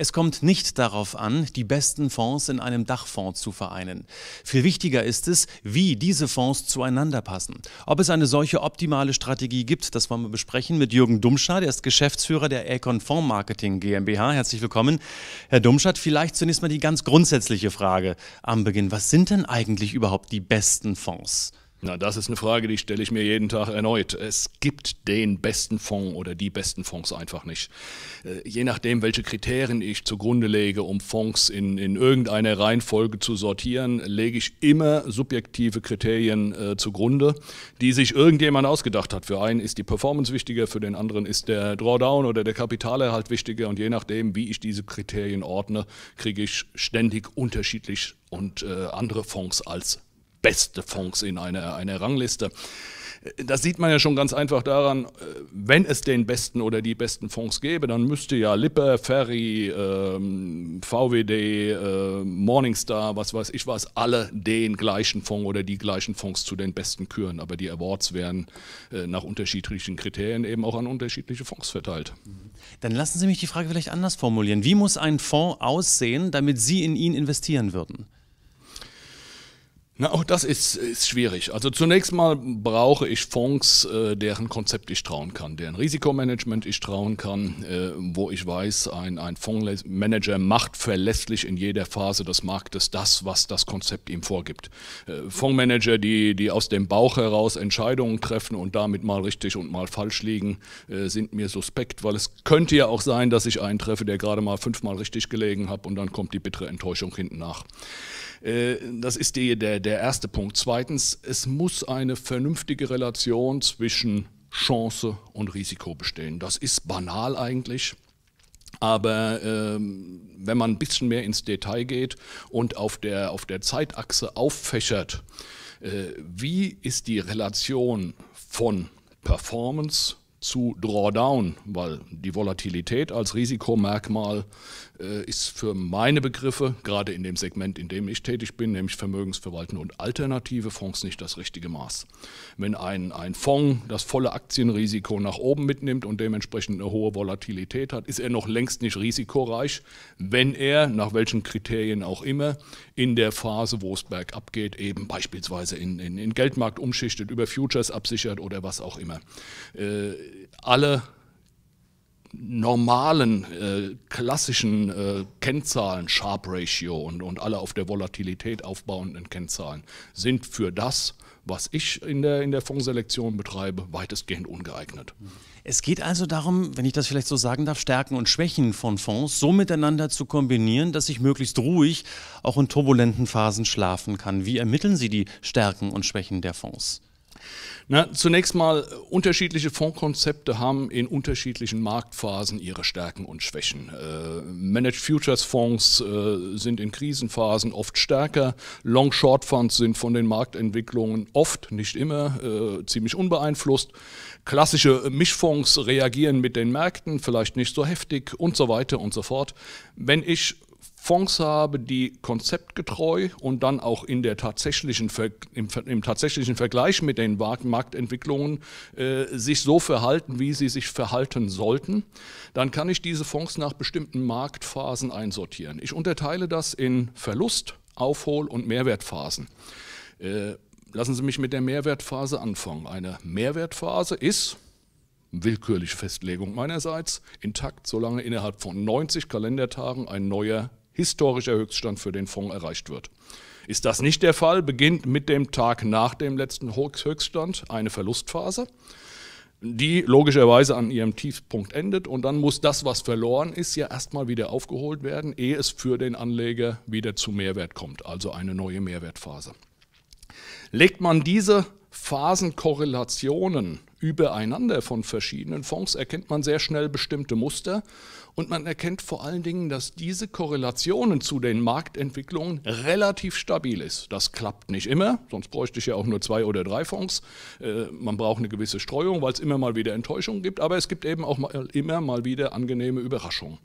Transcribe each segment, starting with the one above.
Es kommt nicht darauf an, die besten Fonds in einem Dachfonds zu vereinen. Viel wichtiger ist es, wie diese Fonds zueinander passen. Ob es eine solche optimale Strategie gibt, das wollen wir besprechen mit Jürgen Dumschad. Er ist Geschäftsführer der Econ Fonds Marketing GmbH. Herzlich willkommen. Herr Dumschad, vielleicht zunächst mal die ganz grundsätzliche Frage am Beginn. Was sind denn eigentlich überhaupt die besten Fonds? Na, das ist eine Frage, die stelle ich mir jeden Tag erneut. Es gibt den besten Fonds oder die besten Fonds einfach nicht. Äh, je nachdem, welche Kriterien ich zugrunde lege, um Fonds in, in irgendeiner Reihenfolge zu sortieren, lege ich immer subjektive Kriterien äh, zugrunde, die sich irgendjemand ausgedacht hat. Für einen ist die Performance wichtiger, für den anderen ist der Drawdown oder der Kapitalerhalt wichtiger. Und je nachdem, wie ich diese Kriterien ordne, kriege ich ständig unterschiedlich und äh, andere Fonds als beste Fonds in einer, einer Rangliste. Äh, das sieht man ja schon ganz einfach daran, äh, wenn es den besten oder die besten Fonds gäbe, dann müsste ja Lippe, Ferry, ähm, VWD, äh, Morningstar, was weiß ich was, alle den gleichen Fonds oder die gleichen Fonds zu den besten küren. Aber die Awards werden nach unterschiedlichen Kriterien eben auch an unterschiedliche Fonds verteilt. Mhm. Dann lassen Sie mich die Frage vielleicht anders formulieren. Wie muss ein Fonds aussehen, damit Sie in ihn investieren würden? Na, auch das ist, ist schwierig. Also zunächst mal brauche ich Fonds, äh, deren Konzept ich trauen kann, deren Risikomanagement ich trauen kann, äh, wo ich weiß, ein, ein Fondsmanager macht verlässlich in jeder Phase des Marktes das, was das Konzept ihm vorgibt. Äh, Fondsmanager, die, die aus dem Bauch heraus Entscheidungen treffen und damit mal richtig und mal falsch liegen, äh, sind mir suspekt, weil es könnte ja auch sein, dass ich einen treffe, der gerade mal fünfmal richtig gelegen habe und dann kommt die bittere Enttäuschung hinten nach. Äh, das ist die, der, der erste Punkt. Zweitens, es muss eine vernünftige Relation zwischen Chance und Risiko bestehen. Das ist banal eigentlich. Aber ähm, wenn man ein bisschen mehr ins Detail geht und auf der, auf der Zeitachse auffächert, äh, wie ist die Relation von Performance zu Drawdown, weil die Volatilität als Risikomerkmal äh, ist für meine Begriffe, gerade in dem Segment, in dem ich tätig bin, nämlich Vermögensverwaltung und alternative Fonds, nicht das richtige Maß. Wenn ein, ein Fonds das volle Aktienrisiko nach oben mitnimmt und dementsprechend eine hohe Volatilität hat, ist er noch längst nicht risikoreich, wenn er, nach welchen Kriterien auch immer, in der Phase, wo es bergab geht, eben beispielsweise in, in, in Geldmarkt umschichtet, über Futures absichert oder was auch immer. Äh, alle normalen, äh, klassischen äh, Kennzahlen, Sharp Ratio und, und alle auf der Volatilität aufbauenden Kennzahlen, sind für das, was ich in der, in der Fondsselektion betreibe, weitestgehend ungeeignet. Es geht also darum, wenn ich das vielleicht so sagen darf, Stärken und Schwächen von Fonds so miteinander zu kombinieren, dass ich möglichst ruhig auch in turbulenten Phasen schlafen kann. Wie ermitteln Sie die Stärken und Schwächen der Fonds? Na, zunächst mal, äh, unterschiedliche Fondskonzepte haben in unterschiedlichen Marktphasen ihre Stärken und Schwächen. Äh, Managed Futures Fonds äh, sind in Krisenphasen oft stärker. Long-Short Funds sind von den Marktentwicklungen oft, nicht immer, äh, ziemlich unbeeinflusst. Klassische äh, Mischfonds reagieren mit den Märkten vielleicht nicht so heftig und so weiter und so fort. Wenn ich Fonds habe, die konzeptgetreu und dann auch in der tatsächlichen im, im tatsächlichen Vergleich mit den Marktentwicklungen äh, sich so verhalten, wie sie sich verhalten sollten, dann kann ich diese Fonds nach bestimmten Marktphasen einsortieren. Ich unterteile das in Verlust, Aufhol- und Mehrwertphasen. Äh, lassen Sie mich mit der Mehrwertphase anfangen. Eine Mehrwertphase ist willkürliche Festlegung meinerseits, intakt, solange innerhalb von 90 Kalendertagen ein neuer historischer Höchststand für den Fonds erreicht wird. Ist das nicht der Fall, beginnt mit dem Tag nach dem letzten Höchststand eine Verlustphase, die logischerweise an ihrem Tiefpunkt endet und dann muss das, was verloren ist, ja erstmal wieder aufgeholt werden, ehe es für den Anleger wieder zu Mehrwert kommt, also eine neue Mehrwertphase. Legt man diese Phasenkorrelationen übereinander von verschiedenen Fonds erkennt man sehr schnell bestimmte Muster und man erkennt vor allen Dingen, dass diese Korrelationen zu den Marktentwicklungen relativ stabil ist. Das klappt nicht immer, sonst bräuchte ich ja auch nur zwei oder drei Fonds. Äh, man braucht eine gewisse Streuung, weil es immer mal wieder Enttäuschungen gibt, aber es gibt eben auch immer mal wieder angenehme Überraschungen.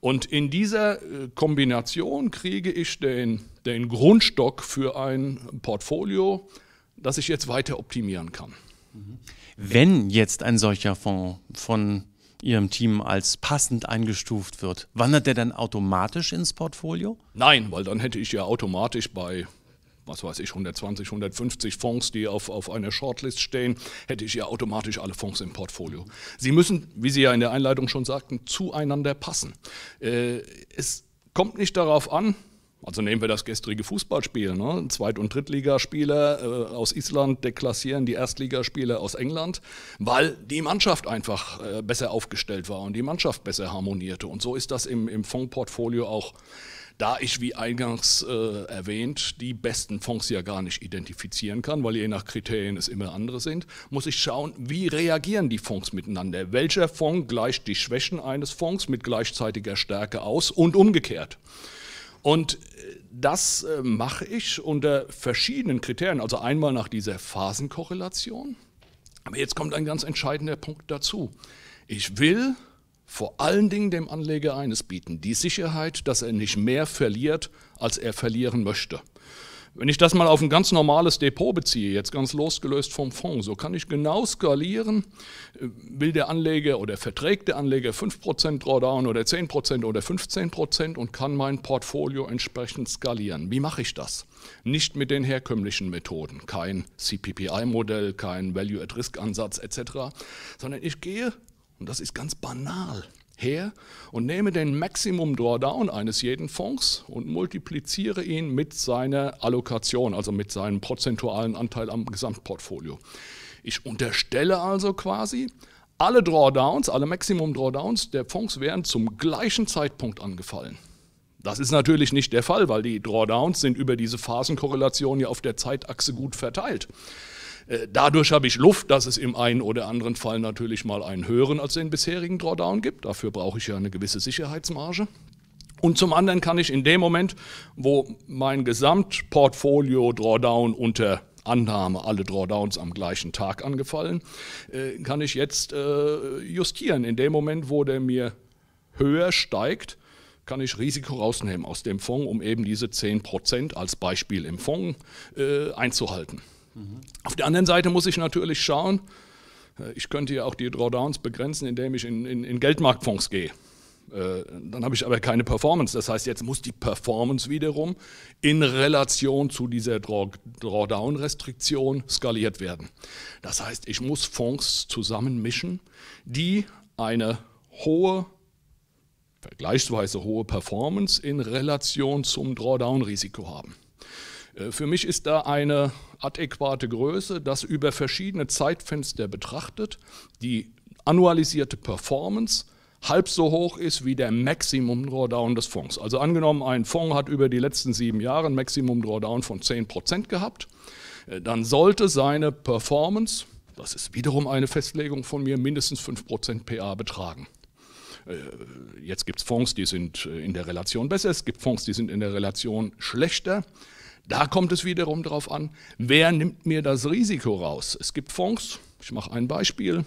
Und in dieser äh, Kombination kriege ich den, den Grundstock für ein Portfolio, das ich jetzt weiter optimieren kann. Wenn jetzt ein solcher Fonds von Ihrem Team als passend eingestuft wird, wandert der dann automatisch ins Portfolio? Nein, weil dann hätte ich ja automatisch bei was weiß ich, 120, 150 Fonds, die auf, auf einer Shortlist stehen, hätte ich ja automatisch alle Fonds im Portfolio. Sie müssen, wie Sie ja in der Einleitung schon sagten, zueinander passen. Äh, es kommt nicht darauf an, also nehmen wir das gestrige Fußballspiel. Ne? Zweit- und Drittligaspieler äh, aus Island deklassieren die Erstligaspieler aus England, weil die Mannschaft einfach äh, besser aufgestellt war und die Mannschaft besser harmonierte. Und so ist das im, im Fondsportfolio auch. Da ich, wie eingangs äh, erwähnt, die besten Fonds ja gar nicht identifizieren kann, weil je nach Kriterien es immer andere sind, muss ich schauen, wie reagieren die Fonds miteinander. Welcher Fonds gleicht die Schwächen eines Fonds mit gleichzeitiger Stärke aus und umgekehrt. Und äh, das äh, mache ich unter verschiedenen Kriterien. Also einmal nach dieser Phasenkorrelation. Aber jetzt kommt ein ganz entscheidender Punkt dazu. Ich will vor allen Dingen dem Anleger eines bieten, die Sicherheit, dass er nicht mehr verliert, als er verlieren möchte. Wenn ich das mal auf ein ganz normales Depot beziehe, jetzt ganz losgelöst vom Fonds, so kann ich genau skalieren, äh, will der Anleger oder verträgt der Anleger 5% Drawdown oder 10% oder 15% und kann mein Portfolio entsprechend skalieren. Wie mache ich das? Nicht mit den herkömmlichen Methoden, kein CPPI-Modell, kein Value-at-Risk-Ansatz etc., sondern ich gehe, und das ist ganz banal, her und nehme den Maximum Drawdown eines jeden Fonds und multipliziere ihn mit seiner Allokation, also mit seinem prozentualen Anteil am Gesamtportfolio. Ich unterstelle also quasi, alle Drawdowns, alle Maximum Drawdowns der Fonds wären zum gleichen Zeitpunkt angefallen. Das ist natürlich nicht der Fall, weil die Drawdowns sind über diese Phasenkorrelation ja auf der Zeitachse gut verteilt. Äh, dadurch habe ich Luft, dass es im einen oder anderen Fall natürlich mal einen höheren als den bisherigen Drawdown gibt. Dafür brauche ich ja eine gewisse Sicherheitsmarge. Und zum anderen kann ich in dem Moment, wo mein Gesamtportfolio Drawdown unter Annahme, alle Drawdowns am gleichen Tag angefallen, äh, kann ich jetzt äh, justieren. In dem Moment, wo der mir höher steigt, kann ich Risiko rausnehmen aus dem Fonds, um eben diese 10% als Beispiel im Fonds einzuhalten. Mhm. Auf der anderen Seite muss ich natürlich schauen, äh, ich könnte ja auch die Drawdowns begrenzen, indem ich in, in, in Geldmarktfonds gehe. Äh, dann habe ich aber keine Performance. Das heißt, jetzt muss die Performance wiederum in Relation zu dieser Drawdown-Restriktion skaliert werden. Das heißt, ich muss Fonds zusammenmischen, die eine hohe, vergleichsweise hohe Performance in Relation zum Drawdown-Risiko haben. Äh, für mich ist da eine adäquate Größe, das über verschiedene Zeitfenster betrachtet, die annualisierte Performance halb so hoch ist wie der Maximum Drawdown des Fonds. Also angenommen, ein Fonds hat über die letzten sieben Jahre ein Maximum Drawdown von 10% gehabt, äh, dann sollte seine Performance, das ist wiederum eine Festlegung von mir, mindestens 5% PA betragen. Äh, jetzt gibt es Fonds, die sind in der Relation besser, es gibt Fonds, die sind in der Relation schlechter. Da kommt es wiederum darauf an, wer nimmt mir das Risiko raus. Es gibt Fonds, ich mache ein Beispiel,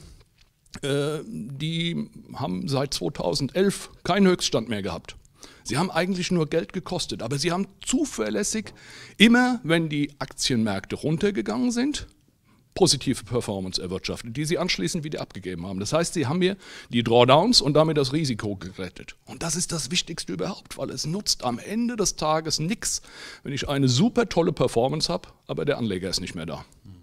äh, die haben seit 2011 keinen Höchststand mehr gehabt. Sie haben eigentlich nur Geld gekostet, aber sie haben zuverlässig immer, wenn die Aktienmärkte runtergegangen sind, positive Performance erwirtschaftet, die sie anschließend wieder abgegeben haben. Das heißt, sie haben mir die Drawdowns und damit das Risiko gerettet. Und das ist das Wichtigste überhaupt, weil es nutzt am Ende des Tages nichts, wenn ich eine super tolle Performance habe, aber der Anleger ist nicht mehr da. Mhm.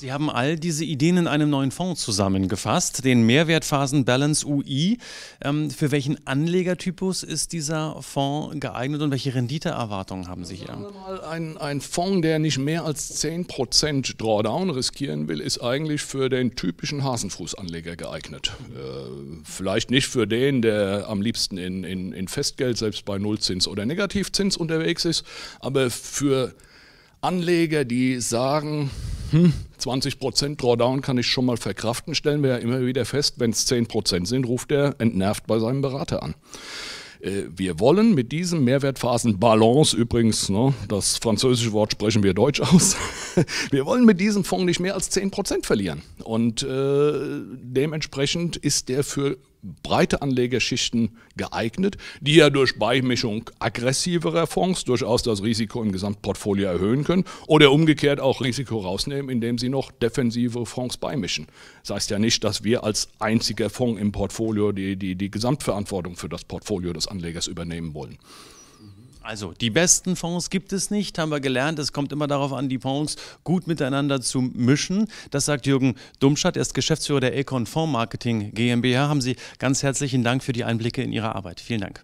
Sie haben all diese Ideen in einem neuen Fonds zusammengefasst, den Mehrwertphasen Balance UI. Ähm, für welchen Anlegertypus ist dieser Fonds geeignet und welche Renditeerwartungen haben Sie hier? Mal, ein, ein Fonds, der nicht mehr als 10% Drawdown riskieren will, ist eigentlich für den typischen Hasenfußanleger geeignet. Äh, vielleicht nicht für den, der am liebsten in, in, in Festgeld, selbst bei Nullzins oder Negativzins unterwegs ist, aber für Anleger, die sagen, hm, 20% Drawdown kann ich schon mal verkraften, stellen wir ja immer wieder fest, wenn es 10% sind, ruft er entnervt bei seinem Berater an. Äh, wir wollen mit diesem Mehrwertphasen-Balance übrigens, ne, das französische Wort sprechen wir deutsch aus, wir wollen mit diesem Fonds nicht mehr als 10% verlieren. Und äh, dementsprechend ist der für breite Anlegerschichten geeignet, die ja durch Beimischung aggressiverer Fonds durchaus das Risiko im Gesamtportfolio erhöhen können oder umgekehrt auch Risiko rausnehmen, indem sie noch defensive Fonds beimischen. Das heißt ja nicht, dass wir als einziger Fonds im Portfolio die, die, die Gesamtverantwortung für das Portfolio des Anlegers übernehmen wollen. Also, die besten Fonds gibt es nicht, haben wir gelernt. Es kommt immer darauf an, die Fonds gut miteinander zu mischen. Das sagt Jürgen Domschat, er ist Geschäftsführer der Econ Fonds Marketing GmbH. Haben Sie ganz herzlichen Dank für die Einblicke in Ihre Arbeit. Vielen Dank.